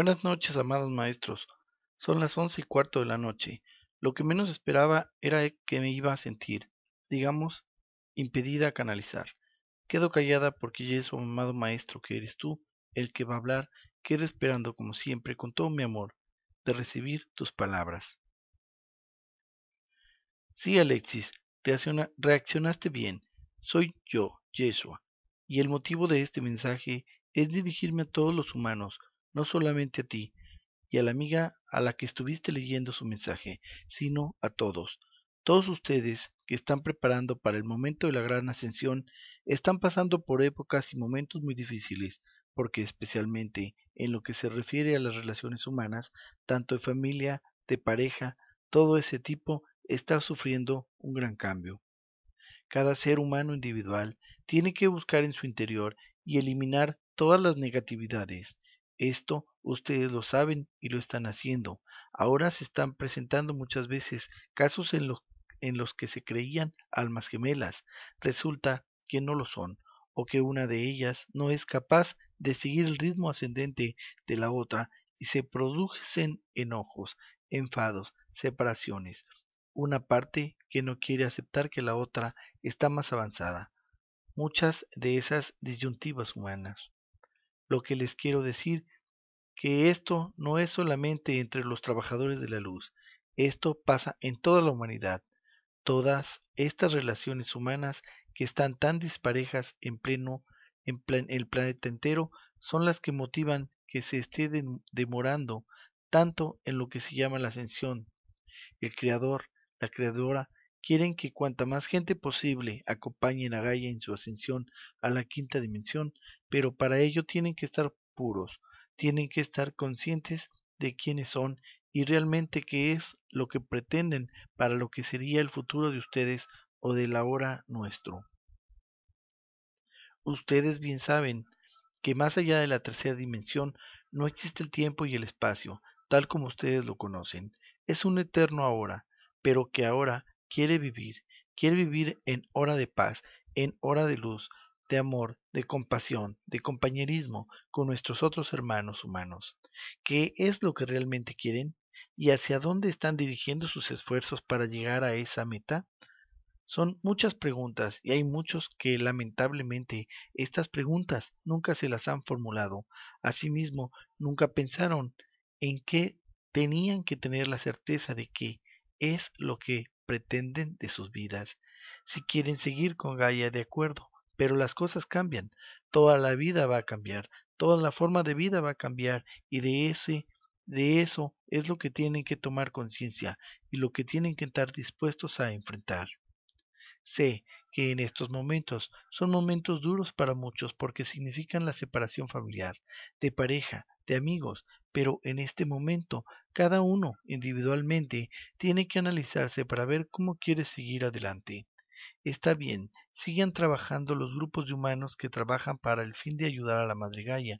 Buenas noches, amados maestros. Son las once y cuarto de la noche. Lo que menos esperaba era e, que me iba a sentir, digamos, impedida a canalizar. Quedo callada porque ya amado maestro que eres tú, el que va a hablar, quedo esperando como siempre con todo mi amor de recibir tus palabras. Sí, Alexis, reaccionaste bien. Soy yo, Yeshua, y el motivo de este mensaje es dirigirme a todos los humanos, no solamente a ti y a la amiga a la que estuviste leyendo su mensaje, sino a todos. Todos ustedes que están preparando para el momento de la gran ascensión están pasando por épocas y momentos muy difíciles, porque especialmente en lo que se refiere a las relaciones humanas, tanto de familia, de pareja, todo ese tipo está sufriendo un gran cambio. Cada ser humano individual tiene que buscar en su interior y eliminar todas las negatividades, esto ustedes lo saben y lo están haciendo. Ahora se están presentando muchas veces casos en, los que se creían almas gemelas. Resulta que no lo son, o que una de ellas no es capaz de seguir el ritmo ascendente de la otra y se producen enojos, enfados, separaciones. Una parte que no quiere aceptar que la otra está más avanzada. Muchas de esas disyuntivas humanas. Lo que les quiero decir, que esto no es solamente entre los trabajadores de la luz, esto pasa en toda la humanidad. Todas estas relaciones humanas que están tan disparejas en pleno en el planeta entero son las que motivan que se esté demorando tanto en lo que se llama la ascensión. El creador, la creadora Quieren que cuanta más gente posible acompañen a Gaia en su ascensión a la quinta dimensión, pero para ello tienen que estar puros, tienen que estar conscientes de quiénes son y realmente qué es lo que pretenden para lo que sería el futuro de ustedes o del ahora nuestro. Ustedes bien saben que más allá de la tercera dimensión no existe el tiempo y el espacio, tal como ustedes lo conocen. Es un eterno ahora, pero que ahora quiere vivir, quiere vivir en hora de paz, en hora de luz, de amor, de compasión, de compañerismo con nuestros otros hermanos humanos. ¿Qué es lo que realmente quieren? ¿Y hacia dónde están dirigiendo sus esfuerzos para llegar a esa meta? Son muchas preguntas y hay muchos que lamentablemente estas preguntas nunca se las han formulado. Asimismo, nunca pensaron en qué tenían que tener la certeza de que es lo que pretenden de sus vidas. Si quieren seguir con Gaia, de acuerdo, pero las cosas cambian. Toda la vida va a cambiar, toda la forma de vida va a cambiar y de ese de eso es lo que tienen que tomar conciencia y lo que tienen que estar dispuestos a enfrentar. Sé que en estos momentos son momentos duros para muchos porque significan la separación familiar, de pareja, de amigos, pero en este momento cada uno individualmente tiene que analizarse para ver cómo quiere seguir adelante. Está bien, sigan trabajando los grupos de humanos que trabajan para el fin de ayudar a la madrigalla,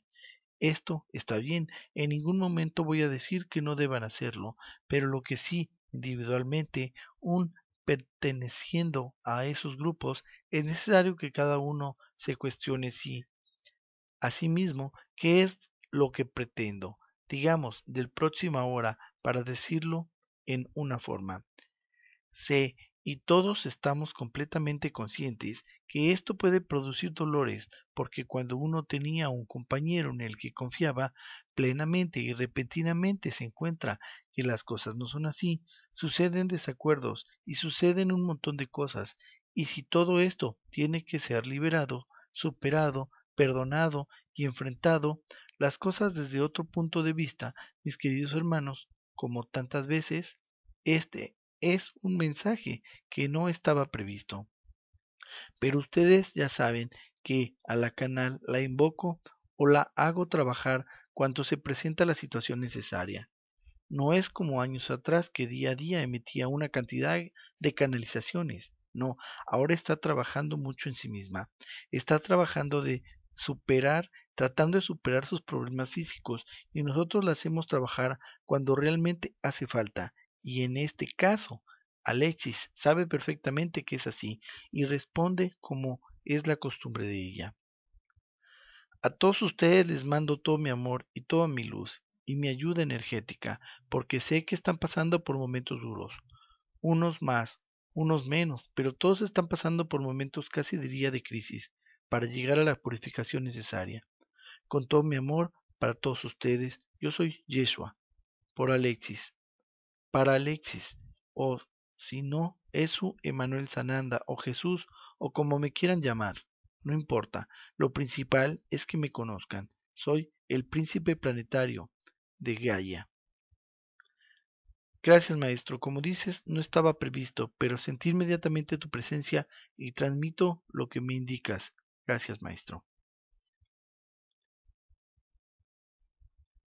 esto está bien, en ningún momento voy a decir que no deban hacerlo, pero lo que sí, individualmente, un perteneciendo a esos grupos, es necesario que cada uno se cuestione si, asimismo, qué es lo que pretendo, digamos, del próxima hora, para decirlo en una forma. Y todos estamos completamente conscientes que esto puede producir dolores, porque cuando uno tenía un compañero en el que confiaba plenamente y repentinamente se encuentra que las cosas no son así, suceden desacuerdos y suceden un montón de cosas, y si todo esto tiene que ser liberado, superado, perdonado y enfrentado, las cosas desde otro punto de vista, mis queridos hermanos, como tantas veces, este es un mensaje que no estaba previsto. Pero ustedes ya saben que a la canal la invoco o la hago trabajar cuando se presenta la situación necesaria. No es como años atrás que día a día emitía una cantidad de canalizaciones. No, ahora está trabajando mucho en sí misma. Está trabajando de superar, tratando de superar sus problemas físicos y nosotros la hacemos trabajar cuando realmente hace falta y en este caso, Alexis sabe perfectamente que es así y responde como es la costumbre de ella. A todos ustedes les mando todo mi amor y toda mi luz y mi ayuda energética, porque sé que están pasando por momentos duros, unos más, unos menos, pero todos están pasando por momentos casi diría de crisis, para llegar a la purificación necesaria. Con todo mi amor para todos ustedes, yo soy Yeshua, por Alexis para Alexis, o si no, Esu, Emanuel Sananda, o Jesús, o como me quieran llamar. No importa, lo principal es que me conozcan. Soy el príncipe planetario de Gaia. Gracias, maestro. Como dices, no estaba previsto, pero sentí inmediatamente tu presencia y transmito lo que me indicas. Gracias, maestro.